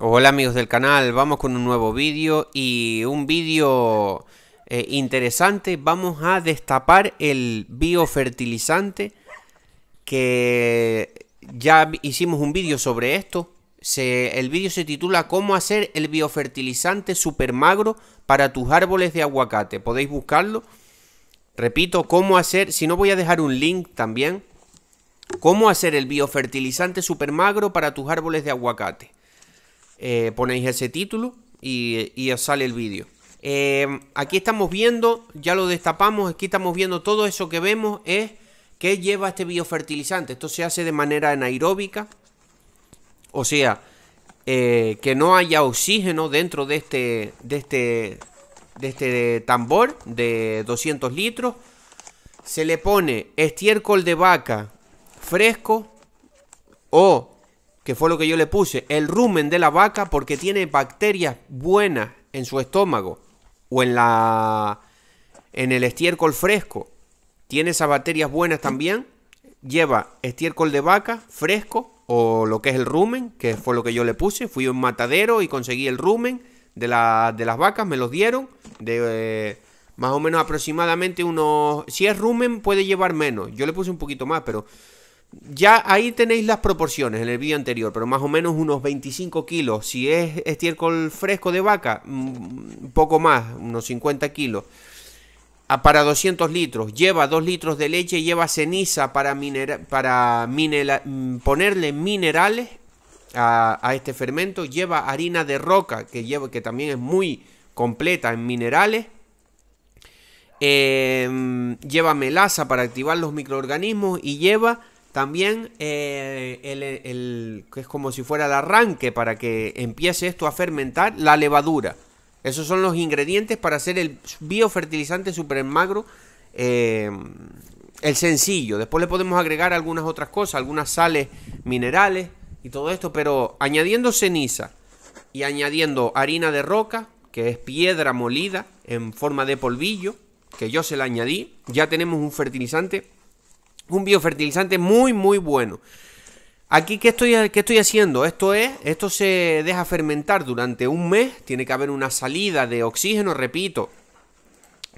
Hola amigos del canal, vamos con un nuevo vídeo y un vídeo eh, interesante. Vamos a destapar el biofertilizante que ya hicimos un vídeo sobre esto. el vídeo se titula ¿Cómo hacer el biofertilizante super magro para tus árboles de aguacate? Podéis buscarlo. Repito, ¿cómo hacer? Si no voy a dejar un link también. ¿Cómo hacer el biofertilizante super magro para tus árboles de aguacate? Eh, ponéis ese título y, sale el vídeo. Eh, aquí estamos viendo, ya lo destapamos, aquí estamos viendo todo eso que vemos es que lleva este biofertilizante. Esto se hace de manera anaeróbica, o sea, eh, que no haya oxígeno dentro de este, de este, de este tambor de 200 litros. Se le pone estiércol de vaca fresco o que fue lo que yo le puse, el rumen de la vaca porque tiene bacterias buenas en su estómago o en la en el estiércol fresco. Tiene esas bacterias buenas también. Lleva estiércol de vaca fresco o lo que es el rumen, que fue lo que yo le puse. Fui a un matadero y conseguí el rumen de, las vacas, me los dieron. De, eh, más o menos aproximadamente unos... Si es rumen puede llevar menos. Yo le puse un poquito más, pero ya ahí tenéis las proporciones en el vídeo anterior, pero más o menos unos 25 kilos. Si es estiércol fresco de vaca, un mm, poco más, unos 50 kilos. Ah, para 200 litros, lleva 2 litros de leche, lleva ceniza para, para mm, ponerle minerales a, este fermento, lleva harina de roca, que, lleva, que también es muy completa en minerales. Eh, mm, lleva melaza para activar los microorganismos y lleva también eh, el, que es como si fuera el arranque para que empiece esto a fermentar, la levadura. Esos son los ingredientes para hacer el biofertilizante super magro, eh, el sencillo. Después le podemos agregar algunas otras cosas, algunas sales minerales y todo esto, pero añadiendo ceniza y añadiendo harina de roca, que es piedra molida en forma de polvillo, que yo se la añadí, ya tenemos un fertilizante un biofertilizante muy, muy bueno. Aquí, ¿qué estoy, qué estoy haciendo? Esto es, esto se deja fermentar durante un mes. Tiene que haber una salida de oxígeno, repito.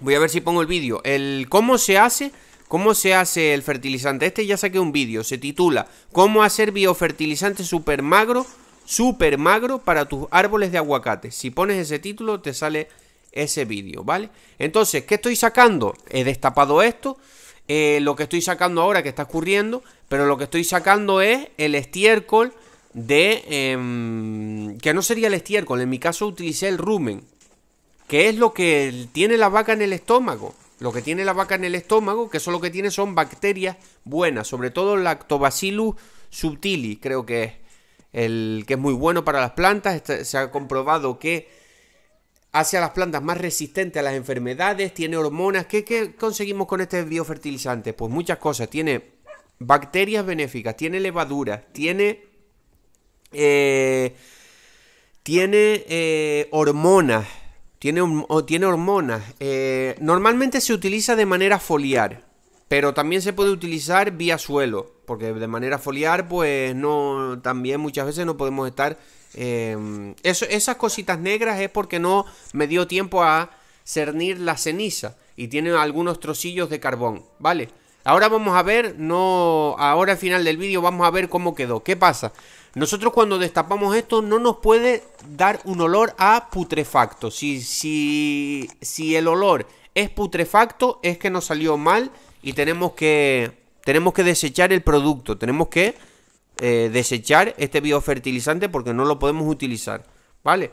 Voy a ver si pongo el vídeo. El cómo se hace, cómo se hace el fertilizante. Este ya saqué un vídeo, se titula ¿Cómo hacer biofertilizante super magro, super magro para tus árboles de aguacate? Si pones ese título te sale ese vídeo, ¿vale? Entonces, ¿qué estoy sacando? He destapado esto. Eh, lo que estoy sacando ahora, que está ocurriendo, pero lo que estoy sacando es el estiércol de... Em, que no sería el estiércol, en mi caso utilicé el rumen, que es lo que tiene la vaca en el estómago. Lo que tiene la vaca en el estómago, que eso lo que tiene son bacterias buenas, sobre todo Lactobacillus subtilis, creo que es el que es muy bueno para las plantas. Este, se ha comprobado que hacia las plantas más resistentes a las enfermedades, tiene hormonas. ¿Qué, conseguimos con este biofertilizante? Pues muchas cosas. Tiene bacterias benéficas, tiene levadura, tiene... Eh, tiene eh, hormonas. Tiene, tiene hormonas. Eh, normalmente se utiliza de manera foliar. Pero también se puede utilizar vía suelo, porque de manera foliar, pues no, también muchas veces no podemos estar... Em, esas cositas negras es porque no me dio tiempo a cernir la ceniza y tiene algunos trocillos de carbón, ¿vale? Ahora vamos a ver, no, ahora al final del vídeo vamos a ver cómo quedó. ¿Qué pasa? Nosotros cuando destapamos esto no nos puede dar un olor a putrefacto. Si, si, si el olor es putrefacto es que nos salió mal y tenemos que, tenemos que desechar el producto, tenemos que eh, desechar este biofertilizante porque no lo podemos utilizar, ¿vale?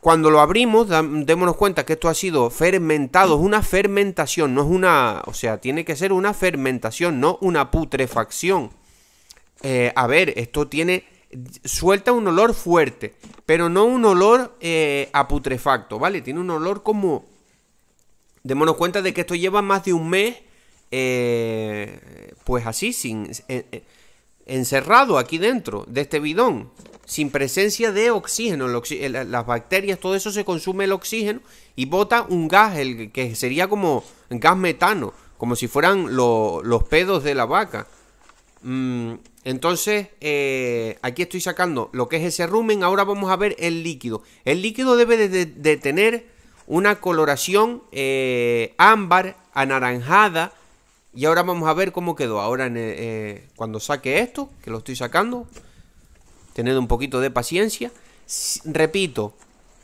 Cuando lo abrimos, démonos cuenta que esto ha sido fermentado, es una fermentación, no es una, o sea, tiene que ser una fermentación, no una putrefacción. Eh, a ver, esto tiene, suelta un olor fuerte, pero no un olor eh, a putrefacto, ¿vale? Tiene un olor como démonos cuenta de que esto lleva más de un mes, eh, pues así, sin, eh, eh, encerrado aquí dentro de este bidón, sin presencia de oxígeno. las bacterias, todo eso se consume el oxígeno y bota un gas, el que sería como gas metano, como si fueran los pedos de la vaca. Mm, entonces, aquí estoy sacando lo que es ese rumen. Ahora vamos a ver el líquido. El líquido debe de, de tener una coloración eh, ámbar, anaranjada. Y ahora vamos a ver cómo quedó. Ahora eh, eh, cuando saque esto, que lo estoy sacando, tened un poquito de paciencia. Repito,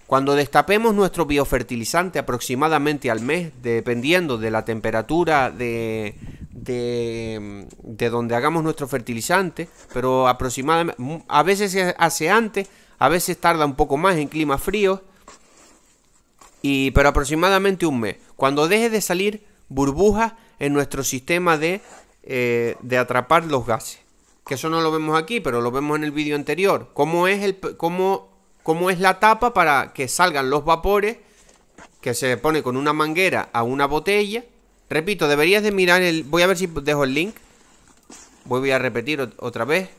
cuando destapemos nuestro biofertilizante aproximadamente al mes, dependiendo de la temperatura de, de, donde hagamos nuestro fertilizante, pero aproximadamente, a veces hace antes, a veces tarda un poco más en climas fríos, pero aproximadamente un mes. Cuando deje de salir burbujas en nuestro sistema eh, de, atrapar los gases. Que eso no lo vemos aquí, pero lo vemos en el vídeo anterior. ¿Cómo es, el, cómo es la tapa para que salgan los vapores que se pone con una manguera a una botella? Repito, deberías de mirar el... Voy a ver si dejo el link. Voy a repetir otra vez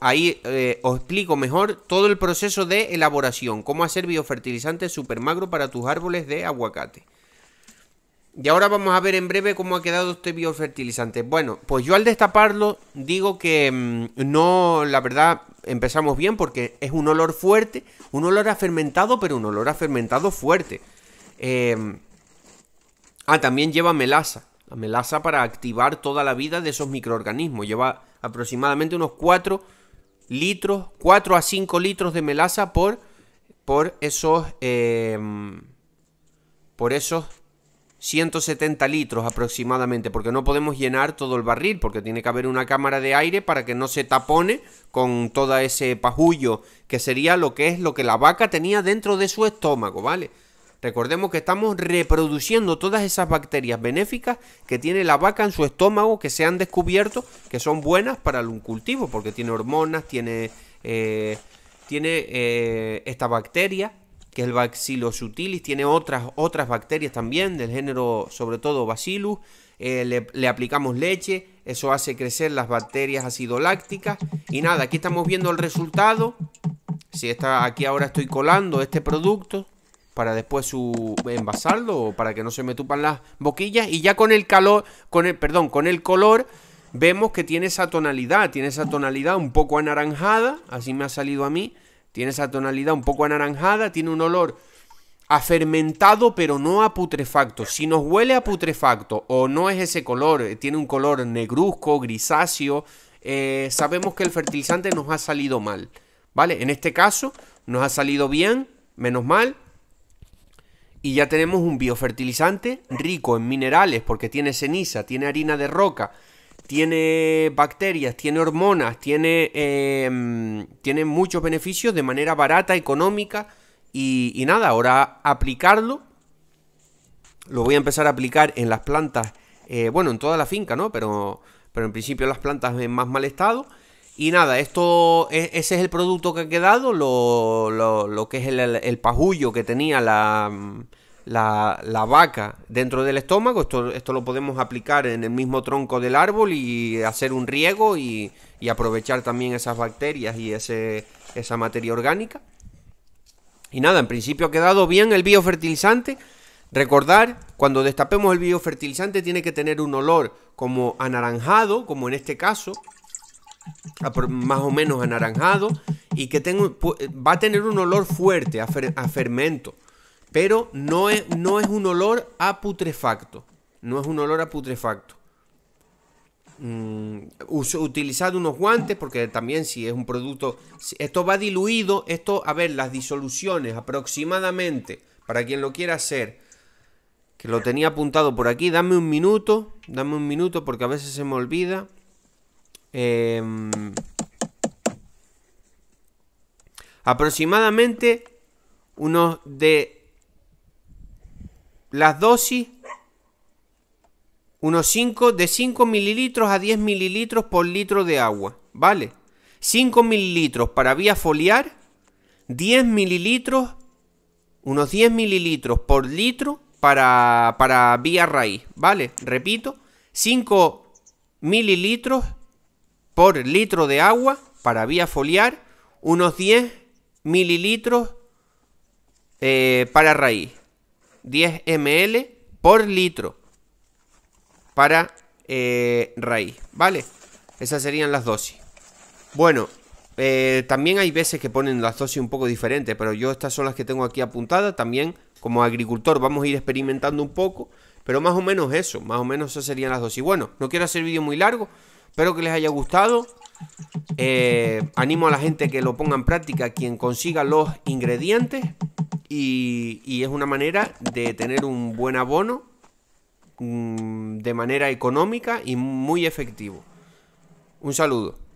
ahí eh, os explico mejor todo el proceso de elaboración, cómo hacer biofertilizante supermagro para tus árboles de aguacate. Y ahora vamos a ver en breve cómo ha quedado este biofertilizante. Bueno, pues yo al destaparlo digo que mm, no, la verdad, empezamos bien porque es un olor fuerte, un olor a fermentado, pero un olor a fermentado fuerte. Eh, ah, también lleva melaza la melaza para activar toda la vida de esos microorganismos. Lleva aproximadamente unos 4 litros, 4 a 5 litros de melaza por, por esos... Em, por esos 170 litros aproximadamente, porque no podemos llenar todo el barril, porque tiene que haber una cámara de aire para que no se tapone con todo ese pajullo, que sería lo que es lo que la vaca tenía dentro de su estómago, ¿vale? Recordemos que estamos reproduciendo todas esas bacterias benéficas que tiene la vaca en su estómago, que se han descubierto que son buenas para un cultivo, porque tiene hormonas, tiene, eh, tiene eh, esta bacteria, que es el Bacillus utilis, tiene otras, otras bacterias también, del género sobre todo Bacillus, eh, le, aplicamos leche, eso hace crecer las bacterias ácido lácticas Y nada, aquí estamos viendo el resultado. Si está aquí ahora estoy colando este producto, para después su o para que no se me tupan las boquillas y ya con el calor, con el perdón, con el color vemos que tiene esa tonalidad, tiene esa tonalidad un poco anaranjada, así me ha salido a mí, tiene esa tonalidad un poco anaranjada, tiene un olor a fermentado pero no a putrefacto. Si nos huele a putrefacto o no es ese color, eh, tiene un color negruzco, grisáceo, eh, sabemos que el fertilizante nos ha salido mal, ¿vale? En este caso nos ha salido bien, menos mal, y ya tenemos un biofertilizante rico en minerales porque tiene ceniza, tiene harina de roca, tiene bacterias, tiene hormonas, tiene, em, tiene muchos beneficios de manera barata, económica y, nada, ahora aplicarlo. Lo voy a empezar a aplicar en las plantas, eh, bueno, en toda la finca, ¿no? Pero, pero en principio las plantas en más mal estado y nada, esto, e, ese es el producto que ha quedado, lo, que es el, pajullo que tenía la, la, vaca dentro del estómago. Esto, esto lo podemos aplicar en el mismo tronco del árbol y hacer un riego y, aprovechar también esas bacterias y ese, esa materia orgánica. Y nada, en principio ha quedado bien el biofertilizante. Recordar, cuando destapemos el biofertilizante tiene que tener un olor como anaranjado, como en este caso, más o menos anaranjado y que tengo, va a tener un olor fuerte a, fermento, pero no es, no es un olor a putrefacto, no es un olor a putrefacto. Mm, utilizad unos guantes porque también si es un producto, esto va diluido, esto, a ver, las disoluciones aproximadamente, para quien lo quiera hacer, que lo tenía apuntado por aquí, dame un minuto, dame un minuto porque a veces se me olvida. Em, aproximadamente unos de las dosis unos 5 de 5 mililitros a 10 mililitros por litro de agua, ¿vale? 5 mililitros para vía foliar, 10 mililitros, unos 10 mililitros por litro para, para vía raíz, ¿vale? Repito, 5 mililitros por litro de agua para vía foliar, unos 10 mililitros eh, para raíz, 10 ml por litro para eh, raíz, ¿vale? Esas serían las dosis. Bueno, eh, también hay veces que ponen las dosis un poco diferentes, pero yo estas son las que tengo aquí apuntadas. También como agricultor vamos a ir experimentando un poco, pero más o menos eso, más o menos esas serían las dosis. Bueno, no quiero hacer vídeo muy largo, Espero que les haya gustado. Eh, animo a la gente que lo ponga en práctica, quien consiga los ingredientes. Y, es una manera de tener un buen abono mm, de manera económica y muy efectivo. Un saludo.